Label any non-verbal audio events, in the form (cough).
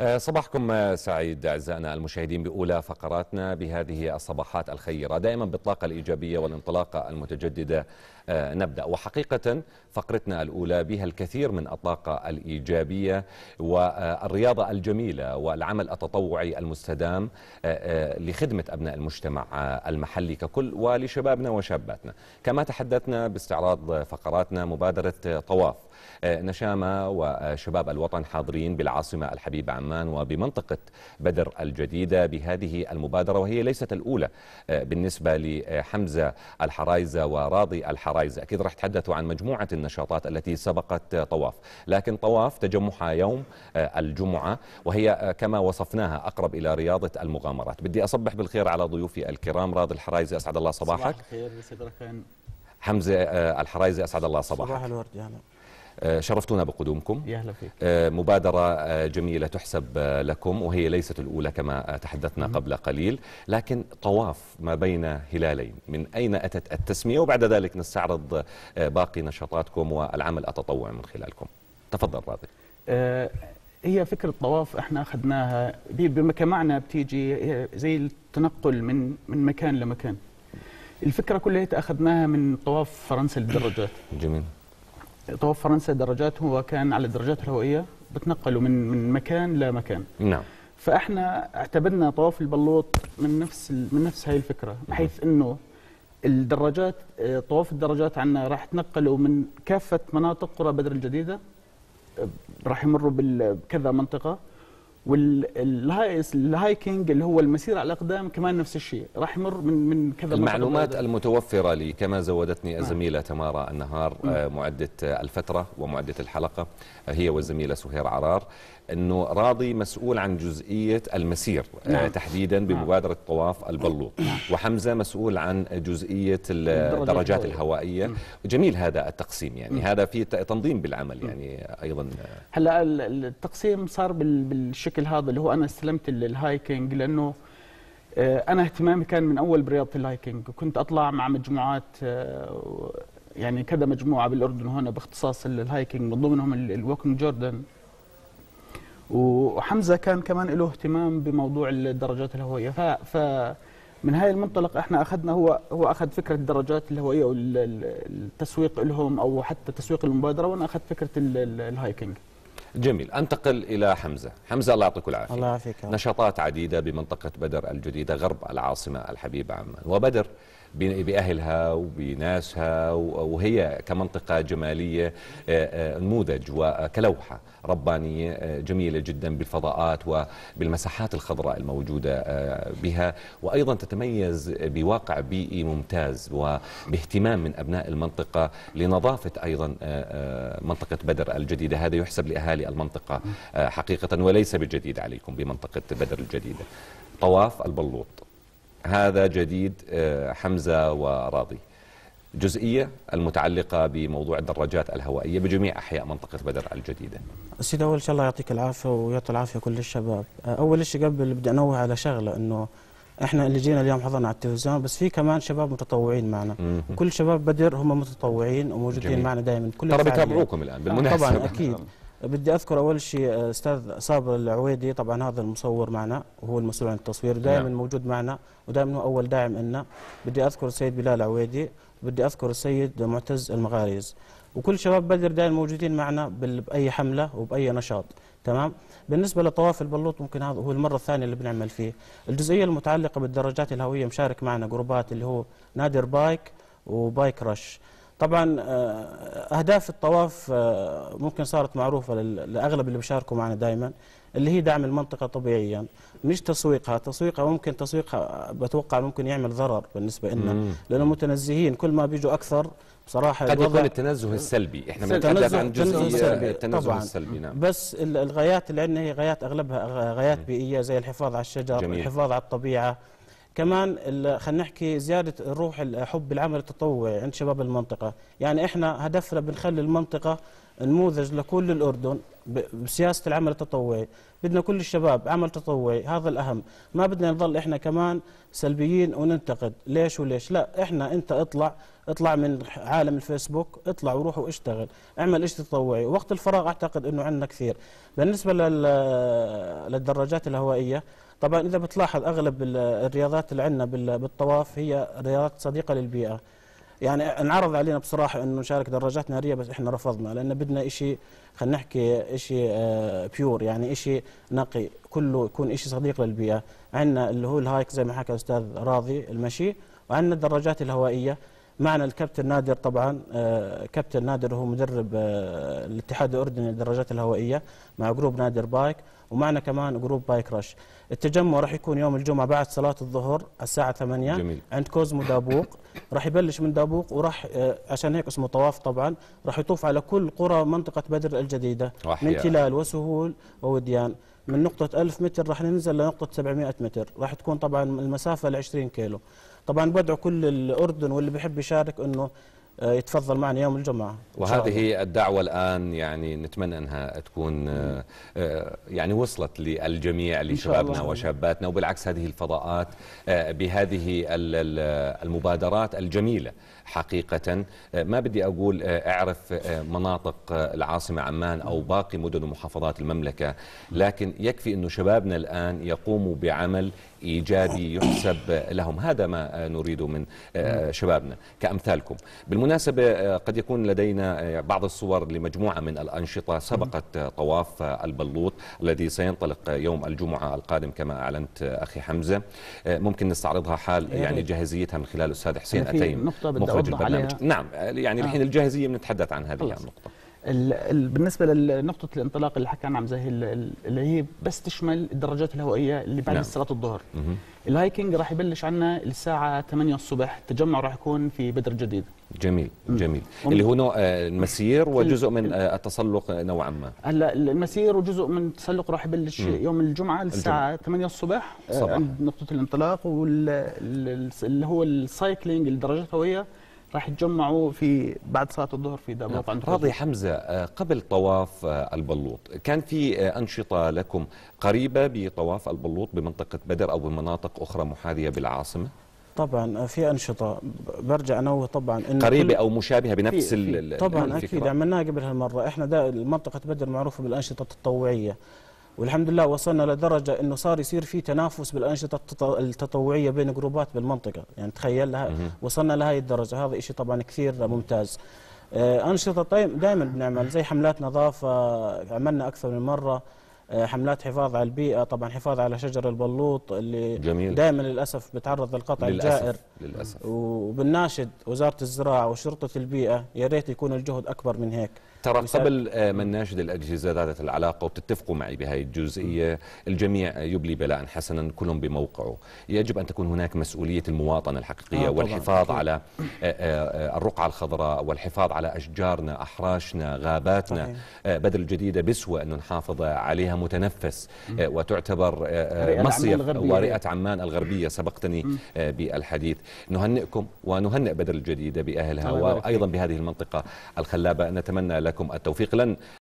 آه، صباحكم آه، سعيد أعزائنا المشاهدين بأولى فقراتنا بهذه الصباحات الخيرة دائما بالطاقة الإيجابية والانطلاقة المتجددة آه، نبدأ وحقيقة فقرتنا الأولى بها الكثير من الطاقة الإيجابية والرياضة الجميلة والعمل التطوعي المستدام آه، آه، لخدمة أبناء المجتمع المحلي ككل ولشبابنا وشاباتنا كما تحدثنا باستعراض فقراتنا مبادرة طواف نشامة وشباب الوطن حاضرين بالعاصمة الحبيبة عمان وبمنطقة بدر الجديدة بهذه المبادرة وهي ليست الأولى بالنسبة لحمزة الحرايزة وراضي الحرايزة الجرايز أكيد راح تحدثوا عن مجموعة النشاطات التي سبقت طواف لكن طواف تجمعها يوم آه، الجمعة وهي آه، كما وصفناها أقرب إلى رياضة المغامرات بدي أصبح بالخير على ضيوفي الكرام راضي الحرايزي أسعد الله صباحك صباح الخير حمزة آه، الحرايزي أسعد الله صباحك صباح الورد يا آه، شرفتونا بقدومكم يا أهلا فيك آه، مبادرة آه، جميلة تحسب لكم وهي ليست الأولى كما تحدثنا قبل قليل لكن طواف ما بين هلالين من أين أتت التسمية وبعد ذلك نستعرض باقي نشاطاتكم والعمل التطوعي من خلالكم تفضل راضي هي فكرة طواف احنا اخذناها كمعنى بتيجي زي التنقل من من مكان لمكان الفكرة كلها اخذناها من طواف فرنسا للدرجات جميل طواف فرنسا درجاته هو كان على الدرجات الهوائيه بتنقلوا من من مكان لمكان نعم فاحنا اعتبرنا طواف البلوط من نفس من نفس هاي الفكره بحيث انه الدراجات طواف الدراجات عندنا راح تنقلوا من كافه مناطق قرى بدر الجديده راح يمروا بكذا منطقه والهايكينج اللي هو المسير على الاقدام كمان نفس الشيء راح يمر من من كذا المعلومات مصدر. المتوفره لي كما زودتني نعم. الزميله تمارا النهار نعم. آه، معده الفتره ومعده الحلقه آه، هي والزميله سهير عرار انه راضي مسؤول عن جزئيه المسير آه، نعم. تحديدا نعم. بمبادره طواف البلوط نعم. نعم. وحمزه مسؤول عن جزئيه الدرجات الهوائيه جميل هذا التقسيم يعني هذا في تنظيم بالعمل يعني ايضا هلا التقسيم صار بالشكل هذا اللي هو انا استلمت الهايكنج لانه آه، انا اهتمامي كان من اول برياضه الهايكنج وكنت اطلع مع مجموعات آه، يعني كذا مجموعه بالاردن هنا باختصاص الهايكنج من ضمنهم الوكينج جوردن وحمزه كان كمان له اهتمام بموضوع الدرجات الهوائيه ف, ف من هاي المنطلق احنا اخذنا هو هو اخذ فكره الدرجات الهوائيه والتسويق لهم او حتى تسويق المبادره وانا اخذت فكره الهايكنج جميل انتقل الى حمزه حمزه الله يعطيك العافيه الله يعافيك نشاطات عديده بمنطقه بدر الجديده غرب العاصمه الحبيبه عمان وبدر بأهلها وبناسها وهي كمنطقة جمالية آه، آه، نموذج وكلوحة ربانية آه، جميلة جدا بالفضاءات وبالمساحات الخضراء الموجودة بها وأيضا تتميز بواقع بيئي ممتاز وباهتمام من أبناء المنطقة لنظافة أيضا منطقة بدر الجديدة هذا يحسب لأهالي المنطقة حقيقة وليس بجديد عليكم بمنطقة بدر الجديدة طواف البلوط هذا جديد آه، حمزة وراضي جزئية المتعلقة بموضوع الدراجات الهوائية بجميع أحياء منطقة بدر الجديدة سيدي أول شاء الله يعطيك العافية ويعطي العافية كل الشباب آه، أول شيء قبل بدي أنوه على شغلة أنه احنا اللي جينا اليوم حضرنا على التلفزيون بس في كمان شباب متطوعين معنا كل شباب بدر هم متطوعين وموجودين جميل. معنا دائما كل ترى بيتابعوكم الان بالمناسبه طبعا اكيد (laughs) بدي اذكر اول شيء آه، استاذ صابر العويدي طبعا هذا المصور معنا وهو المسؤول عن التصوير دائما نعم. موجود معنا ودائما هو اول داعم لنا بدي اذكر السيد بلال العويدي بدي اذكر السيد معتز المغاريز وكل شباب بدر دائما موجودين معنا باي حمله وباي نشاط تمام بالنسبه لطواف البلوط ممكن هذا هو المره الثانيه اللي بنعمل فيه الجزئيه المتعلقه بالدرجات الهويه مشارك معنا جروبات اللي هو نادر بايك وبايك رش طبعا آه، اهداف الطواف آه، ممكن صارت معروفه لاغلب اللي بيشاركوا معنا دائما اللي هي دعم المنطقه طبيعيا مش تسويقها تسويقها ممكن تسويقها بتوقع ممكن يعمل ضرر بالنسبه لنا لانه متنزهين كل ما بيجوا اكثر بصراحه قد يكون التنزه السلبي احنا بنتحدث عن جزء السلبي. التنزه طبعاً. السلبي نعم بس الغايات اللي عندنا هي غايات اغلبها غايات بيئيه زي الحفاظ على الشجر جميل. الحفاظ على الطبيعه كمان خلينا نحكي زياده الروح حب العمل التطوعي عند شباب المنطقه يعني احنا هدفنا بنخلي المنطقه نموذج لكل الاردن بسياسه العمل التطوعي بدنا كل الشباب عمل تطوعي هذا الاهم ما بدنا نضل احنا كمان سلبيين وننتقد ليش وليش لا احنا انت اطلع اطلع من عالم الفيسبوك اطلع وروح واشتغل اعمل شيء تطوعي وقت الفراغ اعتقد انه عندنا كثير بالنسبه للدراجات الهوائيه طبعا إذا بتلاحظ أغلب الرياضات اللي عندنا بالطواف هي رياضات صديقة للبيئة يعني انعرض علينا بصراحة أنه نشارك دراجات نارية بس إحنا رفضنا لأن بدنا شيء خلينا نحكي شيء بيور آه، يعني شيء نقي كله يكون شيء صديق للبيئه عندنا اللي هو الهايك زي ما حكى الاستاذ راضي المشي وعندنا الدراجات الهوائيه معنا الكابتن نادر طبعا آه، كابتن نادر هو مدرب آه، الاتحاد الاردني للدراجات الهوائيه مع جروب نادر بايك ومعنا كمان جروب بايك رش التجمع راح يكون يوم الجمعه بعد صلاه الظهر الساعه 8 جميل. عند كوزمو دابوق راح يبلش من دابوق وراح آه، عشان هيك اسمه طواف طبعا راح يطوف على كل قرى منطقه بدر الجديده وحيا. من تلال وسهول ووديان من نقطة 1000 متر راح ننزل لنقطة 700 متر راح تكون طبعا المسافة ل 20 كيلو طبعا بدعو كل الأردن واللي بيحب يشارك أنه آه، يتفضل معنا يوم الجمعة وهذه الدعوة الآن يعني نتمنى أنها تكون آه، آه، يعني وصلت للجميع لشبابنا وشاباتنا وبالعكس هذه الفضاءات بهذه المبادرات الجميلة حقيقة ما بدي أقول أعرف مناطق العاصمة عمان أو باقي مدن ومحافظات المملكة لكن يكفي أنه شبابنا الآن يقوموا بعمل إيجابي يحسب لهم هذا ما نريد من آه، شبابنا كأمثالكم بالمناسبة آه، قد يكون لدينا آه، بعض الصور لمجموعة من الأنشطة سبقت طواف البلوط الذي سينطلق يوم الجمعة القادم كما أعلنت أخي حمزة ممكن نستعرضها حال يعني جاهزيتها من خلال الأستاذ حسين أتيم مخرج البرنامج نعم يعني الحين الجاهزية بنتحدث عن هذه النقطة بالنسبه لنقطه الانطلاق اللي حكى عنها عم زاهي اللي هي بس تشمل الدراجات الهوائيه اللي بعد نعم. صلاه الظهر الهايكينج راح يبلش عنا الساعه 8 الصبح التجمع راح يكون في بدر جديد جميل جميل مم. اللي هو نوع آه، المسير وجزء من آه، التسلق نوعا ما هلا المسير وجزء من التسلق راح يبلش مم. يوم الجمعه الساعه الجمعة. 8 الصبح آه، صباح. عند نقطه الانطلاق واللي هو السايكلينج الدراجات الهوائيه راح يتجمعوا في بعد صلاه الظهر في دموق نعم. عند راضي حمزه آه، قبل طواف آه، البلوط كان في آه، انشطه لكم قريبه بطواف البلوط بمنطقه بدر او بمناطق اخرى محاذيه بالعاصمه طبعا في انشطه برجع انوه طبعا انه قريبه او مشابهه بنفس طبعا الفكرة. اكيد عملناها قبل هالمره احنا منطقه بدر معروفه بالانشطه التطوعيه والحمد لله وصلنا لدرجه انه صار يصير في تنافس بالانشطه التطوعيه بين جروبات بالمنطقه يعني تخيل لها وصلنا لهي الدرجه هذا شيء طبعا كثير ممتاز آه، انشطه طيب، دائما بنعمل زي حملات نظافه عملنا اكثر من مره آه، حملات حفاظ على البيئه طبعا حفاظ على شجر البلوط اللي جميل. دائما للاسف بتعرض للقطع للأسف. الجائر للاسف وبالناشد وزاره الزراعه وشرطه البيئه يا ريت يكون الجهد اكبر من هيك ترى قبل آه، ما نناشد الأجهزة ذات العلاقة وبتتفقوا معي بهذه الجزئية الجميع يبلي بلاء حسنا كلهم بموقعه يجب أن تكون هناك مسؤولية المواطنة الحقيقية آه والحفاظ طبعاً. على آه، آه، الرقعة الخضراء والحفاظ على أشجارنا أحراشنا غاباتنا صحيح. بدل الجديدة بسوى أن نحافظ عليها متنفس وتعتبر مصيف ورئة عمان الغربية سبقتني بالحديث نهنئكم ونهنئ بدل الجديدة بأهلها وأيضا بهذه المنطقة الخلابة نتمنى لك لكم التوفيق لن